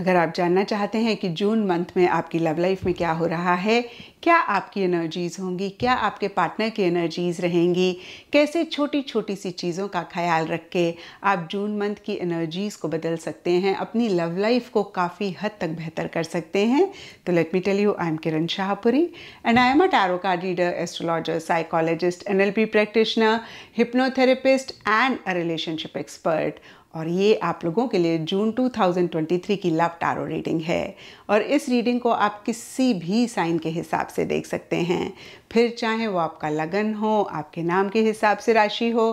अगर आप जानना चाहते हैं कि जून मंथ में आपकी लव लाइफ में क्या हो रहा है क्या आपकी एनर्जीज होंगी क्या आपके पार्टनर की एनर्जीज रहेंगी कैसे छोटी छोटी सी चीज़ों का ख्याल रख के आप जून मंथ की एनर्जीज को बदल सकते हैं अपनी लव लाइफ को काफ़ी हद तक बेहतर कर सकते हैं तो let me tell you I am Kiran Shahpuri and I am a tarot card reader astrologer psychologist an practitioner hypnotherapist and a relationship expert और ये आप लोगों के लिए जून 2023 की लव टारो रीडिंग है और इस रीडिंग को आप किसी भी साइन के हिसाब से देख सकते हैं फिर चाहे वो आपका लगन हो आपके नाम के हिसाब से राशि हो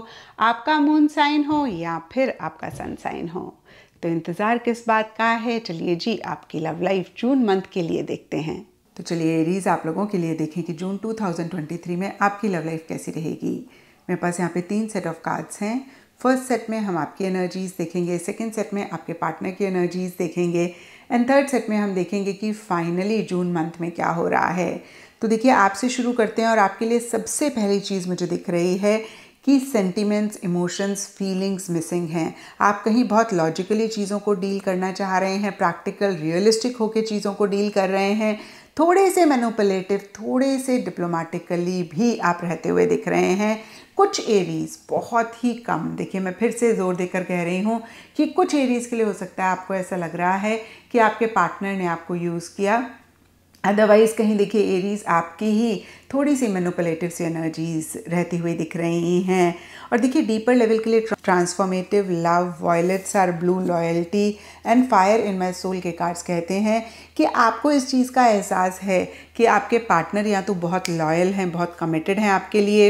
आपका मून साइन हो या फिर आपका सन साइन हो तो इंतज़ार किस बात का है चलिए जी आपकी लव लाइफ जून मंथ के लिए देखते हैं तो चलिए एरीज आप लोगों के लिए देखें कि जून 2023 में आपकी लव लाइफ कैसी रहेगी मेरे पास यहाँ पे तीन सेट ऑफ कार्ड्स हैं फर्स्ट सेट में हम आपकी एनर्जीज़ देखेंगे सेकेंड सेट में आपके पार्टनर की एनर्जीज़ देखेंगे एंड थर्ड सेट में हम देखेंगे कि फाइनली जून मंथ में क्या हो रहा है तो देखिए आपसे शुरू करते हैं और आपके लिए सबसे पहली चीज़ मुझे दिख रही है कि सेंटिमेंट्स इमोशंस फीलिंग्स मिसिंग हैं आप कहीं बहुत लॉजिकली चीज़ों को डील करना चाह रहे हैं प्रैक्टिकल रियलिस्टिक होकर चीज़ों को डील कर रहे हैं थोड़े से मेनोपलेटिव थोड़े से डिप्लोमेटिकली भी आप रहते हुए दिख रहे हैं कुछ एरीज बहुत ही कम देखिए मैं फिर से ज़ोर देकर कह रही हूँ कि कुछ एरीज़ के लिए हो सकता है आपको ऐसा लग रहा है कि आपके पार्टनर ने आपको यूज़ किया अदरवाइज़ कहीं देखिए एरीज आपकी ही थोड़ी सी मेनोपलेटिव सी एनर्जीज रहती हुई दिख रही हैं और देखिए डीपर लेवल के लिए transformative love violets are blue loyalty and fire in my soul के कार्ड्स कहते हैं कि आपको इस चीज़ का एहसास है कि आपके पार्टनर या तो बहुत लॉयल हैं बहुत कमिटेड हैं आपके लिए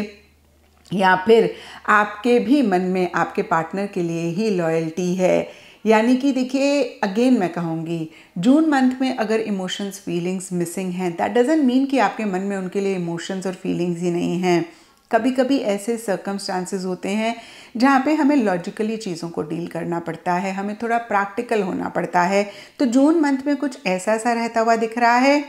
या फिर आपके भी मन में आपके पार्टनर के लिए ही लॉयल्टी है यानी कि देखिए अगेन मैं कहूँगी जून मंथ में अगर इमोशंस फीलिंग्स मिसिंग हैं दैट डजेंट मीन कि आपके मन में उनके लिए इमोशंस और फीलिंग्स ही नहीं हैं कभी कभी ऐसे सर्कमस्टांसेस होते हैं जहाँ पे हमें लॉजिकली चीज़ों को डील करना पड़ता है हमें थोड़ा प्रैक्टिकल होना पड़ता है तो जून मंथ में कुछ ऐसा सा रहता हुआ दिख रहा है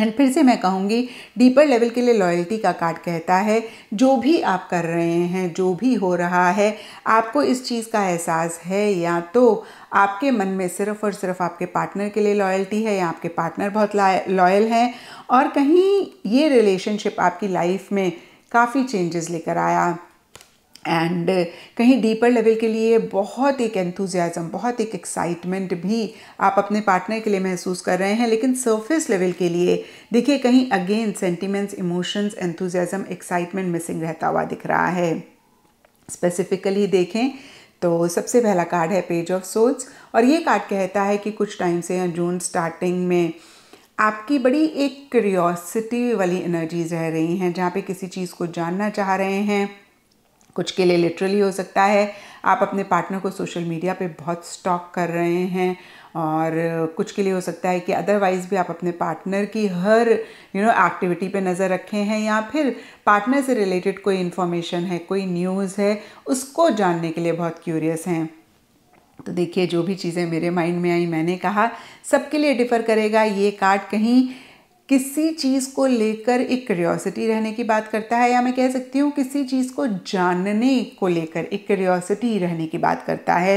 एंड फिर से मैं कहूँगी डीपर लेवल के लिए लॉयल्टी का कार्ड कहता है जो भी आप कर रहे हैं जो भी हो रहा है आपको इस चीज़ का एहसास है या तो आपके मन में सिर्फ और सिर्फ आपके पार्टनर के लिए लॉयल्टी है या आपके पार्टनर बहुत लॉयल हैं और कहीं ये रिलेशनशिप आपकी लाइफ में काफ़ी चेंजेस लेकर आया एंड uh, कहीं डीपर लेवल के लिए बहुत एक एंथुजियाज़म बहुत एक एक्साइटमेंट भी आप अपने पार्टनर के लिए महसूस कर रहे हैं लेकिन सरफेस लेवल के लिए देखिए कहीं again sentiments emotions enthusiasm excitement missing रहता हुआ दिख रहा है स्पेसिफिकली देखें तो सबसे पहला कार्ड है पेज ऑफ सोल्स और ये कार्ड कहता है कि कुछ टाइम से या जून स्टार्टिंग में आपकी बड़ी एक क्यूरियोसिटी वाली एनर्जीज रह रही हैं जहाँ पे किसी चीज़ को जानना चाह रहे हैं कुछ के लिए लिटरली हो सकता है आप अपने पार्टनर को सोशल मीडिया पे बहुत स्टॉक कर रहे हैं और कुछ के लिए हो सकता है कि अदरवाइज़ भी आप अपने पार्टनर की हर यू नो एक्टिविटी पे नज़र रखे हैं या फिर पार्टनर से रिलेटेड कोई इन्फॉर्मेशन है कोई न्यूज़ है उसको जानने के लिए बहुत क्यूरियस हैं तो देखिए जो भी चीज़ें मेरे माइंड में आई मैंने कहा सबके लिए डिफ़र करेगा ये कार्ड कहीं किसी चीज़ को लेकर एक क्यूरियोसिटी रहने की बात करता है या मैं कह सकती हूँ किसी चीज़ को जानने को लेकर एक क्यूरियोसिटी रहने की बात करता है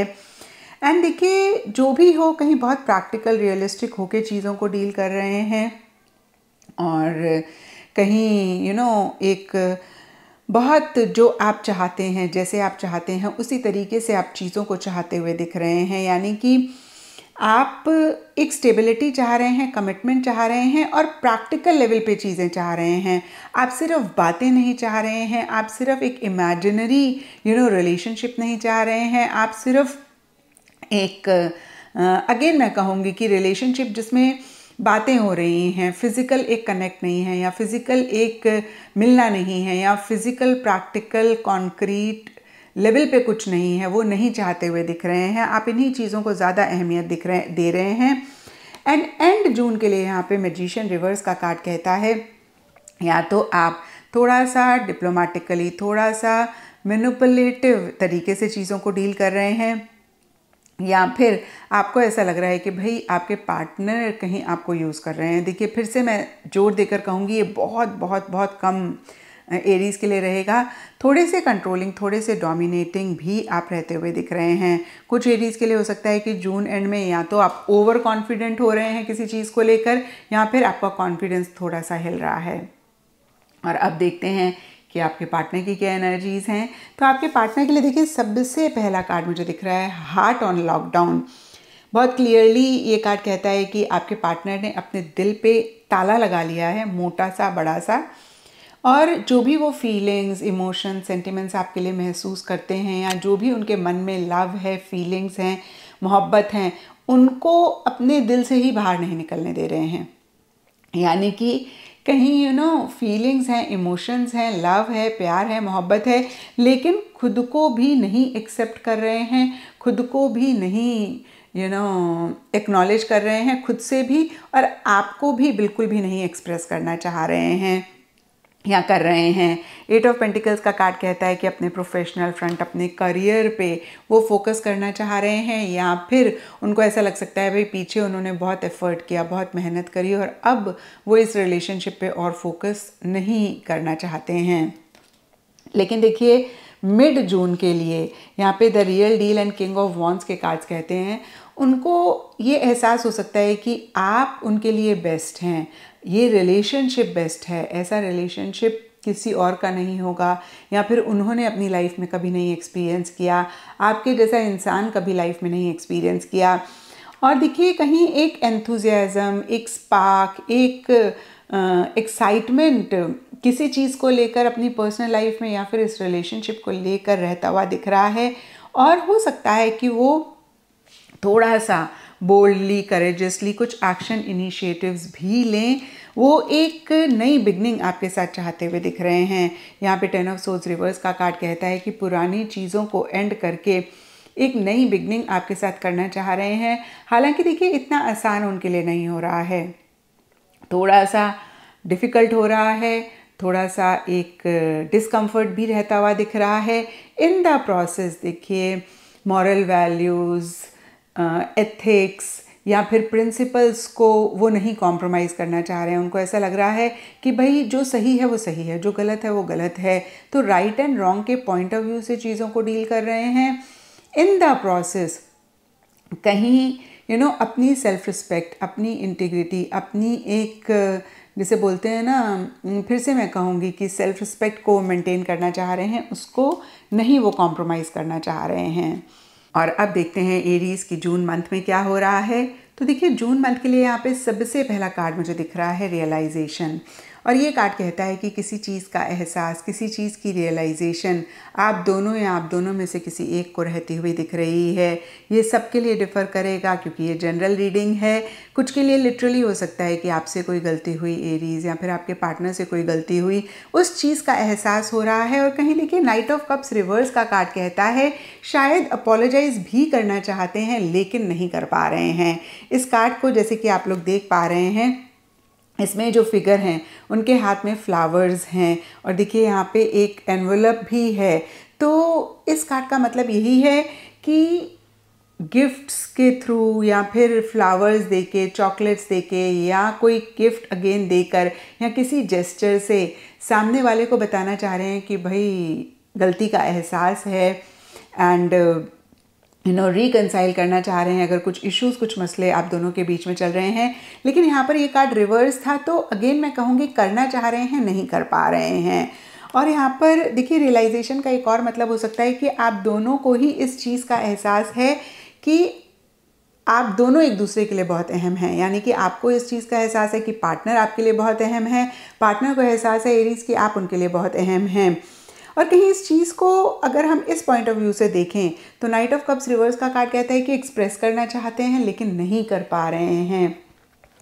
एंड देखिए जो भी हो कहीं बहुत प्रैक्टिकल रियलिस्टिक होके चीज़ों को डील कर रहे हैं और कहीं यू you नो know, एक बहुत जो आप चाहते हैं जैसे आप चाहते हैं उसी तरीके से आप चीज़ों को चाहते हुए दिख रहे हैं यानी कि आप एक स्टेबिलिटी चाह रहे हैं कमिटमेंट चाह रहे हैं और प्रैक्टिकल लेवल पे चीज़ें चाह रहे हैं आप सिर्फ बातें नहीं चाह रहे हैं आप सिर्फ एक इमेजिनरी यू नो रिलेशनशिप नहीं चाह रहे हैं आप सिर्फ एक अगेन uh, मैं कहूँगी कि रिलेशनशिप जिसमें बातें हो रही हैं फिज़िकल एक कनेक्ट नहीं है या फिज़िकल एक मिलना नहीं है या फिज़िकल प्रैक्टिकल कॉन्क्रीट लेवल पे कुछ नहीं है वो नहीं चाहते हुए दिख रहे हैं आप इन्हीं चीज़ों को ज़्यादा अहमियत दिख रहे दे रहे हैं एंड एंड जून के लिए यहाँ पे मैजिशियन रिवर्स का कार्ड कहता है या तो आप थोड़ा सा डिप्लोमेटिकली थोड़ा सा मेनुपलेटिव तरीके से चीज़ों को डील कर रहे हैं या फिर आपको ऐसा लग रहा है कि भाई आपके पार्टनर कहीं आपको यूज़ कर रहे हैं देखिए फिर से मैं जोर देकर कहूँगी ये बहुत बहुत बहुत कम एरीज के लिए रहेगा थोड़े से कंट्रोलिंग थोड़े से डोमिनेटिंग भी आप रहते हुए दिख रहे हैं कुछ एरीज के लिए हो सकता है कि जून एंड में या तो आप ओवर कॉन्फिडेंट हो रहे हैं किसी चीज़ को लेकर या फिर आपका कॉन्फिडेंस थोड़ा सा हिल रहा है और अब देखते हैं कि आपके पार्टनर की क्या एनर्जीज़ हैं तो आपके पार्टनर के लिए देखिए सबसे पहला कार्ड मुझे दिख रहा है हार्ट ऑन लॉकडाउन बहुत क्लियरली ये कार्ड कहता है कि आपके पार्टनर ने अपने दिल पे ताला लगा लिया है मोटा सा बड़ा सा और जो भी वो फीलिंग्स इमोशन सेंटिमेंट्स आपके लिए महसूस करते हैं या जो भी उनके मन में लव है फीलिंग्स हैं मोहब्बत हैं उनको अपने दिल से ही बाहर नहीं निकलने दे रहे हैं यानी कि कहीं यू नो फीलिंग्स हैं इमोशंस हैं लव है प्यार है मोहब्बत है लेकिन खुद को भी नहीं एक्सेप्ट कर रहे हैं खुद को भी नहीं यू नो एक्नॉलेज कर रहे हैं खुद से भी और आपको भी बिल्कुल भी नहीं एक्सप्रेस करना चाह रहे हैं यहाँ कर रहे हैं एट ऑफ पेंटिकल्स का कार्ड कहता है कि अपने प्रोफेशनल फ्रंट अपने करियर पे वो फोकस करना चाह रहे हैं या फिर उनको ऐसा लग सकता है भाई पीछे उन्होंने बहुत एफर्ट किया बहुत मेहनत करी और अब वो इस रिलेशनशिप पे और फोकस नहीं करना चाहते हैं लेकिन देखिए मिड जून के लिए यहाँ पे the real deal and king of wands के कार्ड्स कहते हैं उनको ये एहसास हो सकता है कि आप उनके लिए बेस्ट हैं ये रिलेशनशिप बेस्ट है ऐसा रिलेशनशिप किसी और का नहीं होगा या फिर उन्होंने अपनी लाइफ में कभी नहीं एक्सपीरियंस किया आपके जैसा इंसान कभी लाइफ में नहीं एक्सपीरियंस किया और देखिए कहीं एक एंथुजियाज़म एक स्पार्क एक एक्साइटमेंट किसी चीज़ को लेकर अपनी पर्सनल लाइफ में या फिर इस रिलेशनशिप को लेकर रहता हुआ दिख रहा है और हो सकता है कि वो थोड़ा सा बोल्डली करेजसली कुछ एक्शन इनिशिएटिव्स भी लें वो एक नई बिगनिंग आपके साथ चाहते हुए दिख रहे हैं यहाँ पे टेन ऑफ सोज रिवर्स का कार्ड कहता है कि पुरानी चीज़ों को एंड करके एक नई बिगनिंग आपके साथ करना चाह रहे हैं हालांकि देखिए इतना आसान उनके लिए नहीं हो रहा है थोड़ा सा डिफ़िकल्ट हो रहा है थोड़ा सा एक डिस्कम्फर्ट भी रहता हुआ दिख रहा है इन द प्रोसेस देखिए मॉरल वैल्यूज़ एथिक्स या फिर प्रिंसिपल्स को वो नहीं कॉम्प्रोमाइज़ करना चाह रहे हैं उनको ऐसा लग रहा है कि भाई जो सही है वो सही है जो गलत है वो गलत है तो राइट एंड रॉन्ग के पॉइंट ऑफ व्यू से चीज़ों को डील कर रहे हैं इन द प्रोसेस कहीं यू you नो know, अपनी सेल्फ रिस्पेक्ट अपनी इंटीग्रिटी अपनी एक जिसे बोलते हैं ना फिर से मैं कहूँगी कि सेल्फ रिस्पेक्ट को मेंटेन करना चाह रहे हैं उसको नहीं वो कॉम्प्रोमाइज़ करना चाह रहे हैं और अब देखते हैं एरीज़ की जून मंथ में क्या हो रहा है तो देखिए जून मंथ के लिए यहाँ पे सबसे पहला कार्ड मुझे दिख रहा है रियलाइजेशन और ये कार्ड कहता है कि किसी चीज़ का एहसास किसी चीज़ की रियलाइजेशन आप दोनों या आप दोनों में से किसी एक को रहती हुई दिख रही है ये सबके लिए डिफ़र करेगा क्योंकि ये जनरल रीडिंग है कुछ के लिए लिटरली हो सकता है कि आपसे कोई गलती हुई एरीज या फिर आपके पार्टनर से कोई गलती हुई उस चीज़ का एहसास हो रहा है और कहीं देखिए नाइट ऑफ कप्स रिवर्स का कार्ड कहता है शायद अपोलोजाइज भी करना चाहते हैं लेकिन नहीं कर पा रहे हैं इस कार्ड को जैसे कि आप लोग देख पा रहे हैं इसमें जो फिगर हैं उनके हाथ में फ्लावर्स हैं और देखिए यहाँ पे एक एनवलप भी है तो इस कार्ड का मतलब यही है कि गिफ्ट्स के थ्रू या फिर फ्लावर्स दे के चॉकलेट्स दे के या कोई गिफ्ट अगेन देकर या किसी जेस्चर से सामने वाले को बताना चाह रहे हैं कि भाई गलती का एहसास है एंड यू नो रिकनसाइल करना चाह रहे हैं अगर कुछ इश्यूज कुछ मसले आप दोनों के बीच में चल रहे हैं लेकिन यहाँ पर ये कार्ड रिवर्स था तो अगेन मैं कहूँगी करना चाह रहे हैं नहीं कर पा रहे हैं और यहाँ पर देखिए रियलाइजेशन का एक और मतलब हो सकता है कि आप दोनों को ही इस चीज़ का एहसास है कि आप दोनों एक दूसरे के लिए बहुत अहम हैं यानी कि आपको इस चीज़ का एहसास है कि पार्टनर आपके लिए बहुत अहम है पार्टनर को एहसास है एरीज कि आप उनके लिए बहुत अहम हैं और कहीं इस चीज़ को अगर हम इस पॉइंट ऑफ व्यू से देखें तो नाइट ऑफ कप्स रिवर्स का कार्ड कहता है कि एक्सप्रेस करना चाहते हैं लेकिन नहीं कर पा रहे हैं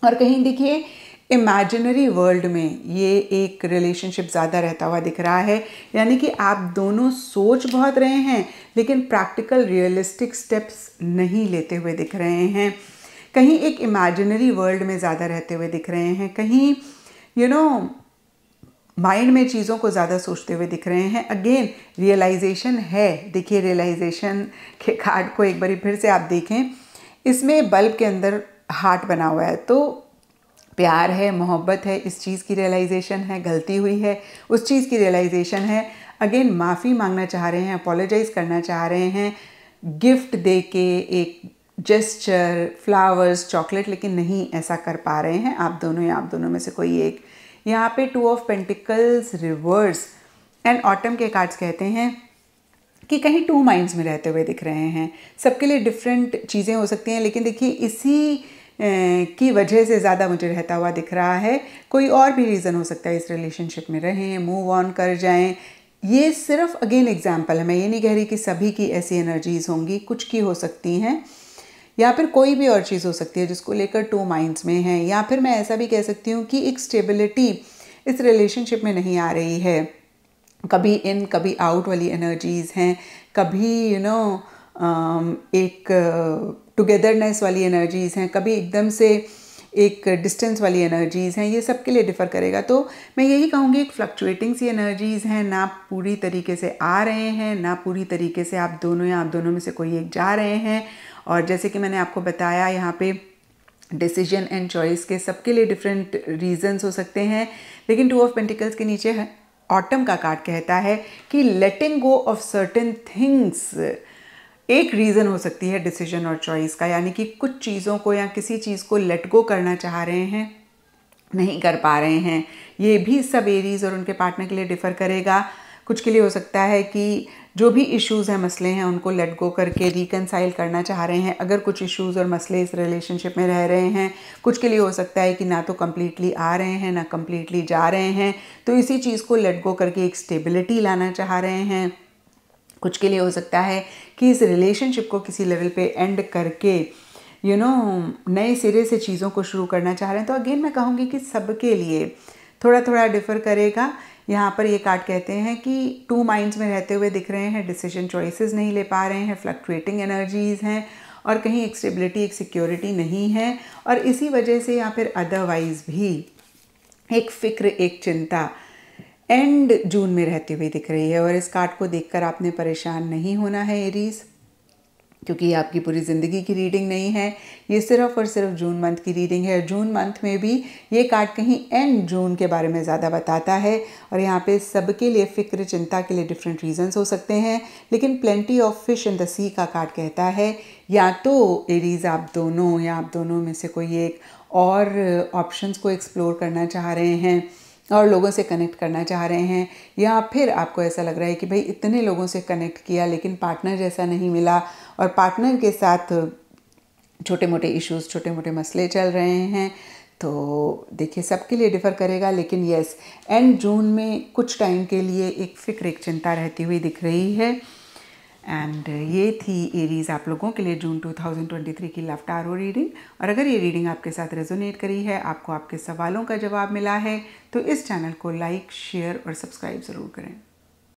और कहीं देखिए इमेजिनरी वर्ल्ड में ये एक रिलेशनशिप ज़्यादा रहता हुआ दिख रहा है यानी कि आप दोनों सोच बहुत रहे हैं लेकिन प्रैक्टिकल रियलिस्टिक स्टेप्स नहीं लेते हुए दिख रहे हैं कहीं एक इमेजिनरी वर्ल्ड में ज़्यादा रहते हुए दिख रहे हैं कहीं you you know know, mind में चीज़ों को ज़्यादा सोचते हुए दिख रहे हैं अगेन रियलाइजेशन है देखिए रियलाइजेशन के कार्ड को एक बार फिर से आप देखें इसमें बल्ब के अंदर हार्ट बना हुआ है तो प्यार है मोहब्बत है इस चीज़ की रियलाइजेशन है गलती हुई है उस चीज़ की रियलाइजेशन है अगेन माफ़ी मांगना चाह रहे हैं अपोलोजाइज करना चाह रहे हैं गिफ्ट दे के एक जेस्चर फ्लावर्स चॉकलेट लेकिन नहीं ऐसा कर पा रहे हैं आप दोनों या आप दोनों में से कोई एक यहाँ पे two of pentacles reverse and autumn के कार्ड्स कहते हैं कि कहीं टू माइंड्स में रहते हुए दिख रहे हैं सबके लिए डिफरेंट चीज़ें हो सकती हैं लेकिन देखिए इसी की वजह से ज़्यादा मुझे रहता हुआ दिख रहा है कोई और भी रीज़न हो सकता है इस रिलेशनशिप में रहें मूव ऑन कर जाएं ये सिर्फ अगेन एग्जाम्पल है मैं ये नहीं कह रही कि सभी की ऐसी एनर्जीज़ होंगी कुछ की हो सकती हैं या फिर कोई भी और चीज़ हो सकती है जिसको लेकर टू माइंड्स में हैं या फिर मैं ऐसा भी कह सकती हूँ कि एक स्टेबिलिटी इस रिलेशनशिप में नहीं आ रही है कभी इन कभी आउट वाली एनर्जीज़ हैं कभी you you know know, um, एक टुगेदरनेस uh, वाली एनर्जीज़ हैं कभी एकदम से एक डिस्टेंस वाली एनर्जीज़ हैं ये सब के लिए डिफ़र करेगा तो मैं यही कहूँगी एक फ्लक्चुएटिंग सी एनर्जीज़ हैं ना पूरी तरीके से आ रहे हैं ना पूरी तरीके से आप दोनों या आप दोनों में से कोई एक जा रहे हैं और जैसे कि मैंने आपको बताया यहाँ पे डिसीजन एंड चॉइस के सबके लिए डिफरेंट रीजंस हो सकते हैं लेकिन टू ऑफ पेंटिकल्स के नीचे ऑटम का कार्ड कहता है कि letting go of certain things एक रीज़न हो सकती है डिसीजन और चॉइस का यानी कि कुछ चीज़ों को या किसी चीज़ को लेट गो करना चाह रहे हैं नहीं कर पा रहे हैं ये भी सब एरीज और उनके पार्टनर के लिए डिफ़र करेगा कुछ के लिए हो सकता है कि जो भी इश्यूज हैं मसले हैं उनको लेट गो करके रिकनसाइल करना चाह रहे हैं अगर कुछ इश्यूज और मसले इस रिलेशनशिप में रह रहे हैं कुछ के लिए हो सकता है कि ना तो कम्प्लीटली आ रहे हैं ना कम्प्लीटली जा रहे हैं तो इसी चीज़ को लेट गो करके एक स्टेबिलिटी लाना चाह रहे हैं कुछ के लिए हो सकता है कि इस रिलेशनशिप को किसी लेवल पे एंड करके यू you नो know, नए सिरे से चीज़ों को शुरू करना चाह रहे हैं तो अगेन मैं कहूँगी कि सबके लिए थोड़ा थोड़ा डिफ़र करेगा यहाँ पर ये कार्ड कहते हैं कि टू माइंड्स में रहते हुए दिख रहे हैं डिसीजन चॉइसेस नहीं ले पा रहे हैं फ्लक्चुएटिंग एनर्जीज़ हैं और कहीं एक स्टेबिलिटी एक सिक्योरिटी नहीं है और इसी वजह से या फिर अदरवाइज़ भी एक फ़िक्र एक चिंता एंड जून में रहती हुई दिख रही है और इस कार्ड को देखकर आपने परेशान नहीं होना है एरीज़ क्योंकि ये आपकी पूरी ज़िंदगी की रीडिंग नहीं है ये सिर्फ और सिर्फ जून मंथ की रीडिंग है जून मंथ में भी ये कार्ड कहीं एंड जून के बारे में ज़्यादा बताता है और यहाँ पे सबके लिए फ़िक्र चिंता के लिए डिफरेंट रीजंस हो सकते हैं लेकिन plenty of fish in the sea का कार्ड कहता है या तो एरीज आप दोनों या आप दोनों में से कोई एक और ऑप्शंस को एक्सप्लोर करना चाह रहे हैं और लोगों से कनेक्ट करना चाह रहे हैं या फिर आपको ऐसा लग रहा है कि भाई इतने लोगों से कनेक्ट किया लेकिन पार्टनर जैसा नहीं मिला और पार्टनर के साथ छोटे मोटे इश्यूज छोटे मोटे मसले चल रहे हैं तो देखिए सबके लिए डिफ़र करेगा लेकिन यस एंड जून में कुछ टाइम के लिए एक फिक्र एक चिंता रहती हुई दिख रही है एंड ये थी एरीज आप लोगों के लिए जून 2023 की लव टारो रीडिंग और अगर ये रीडिंग आपके साथ रेजोनेट करी है आपको आपके सवालों का जवाब मिला है तो इस चैनल को लाइक शेयर और सब्सक्राइब ज़रूर करें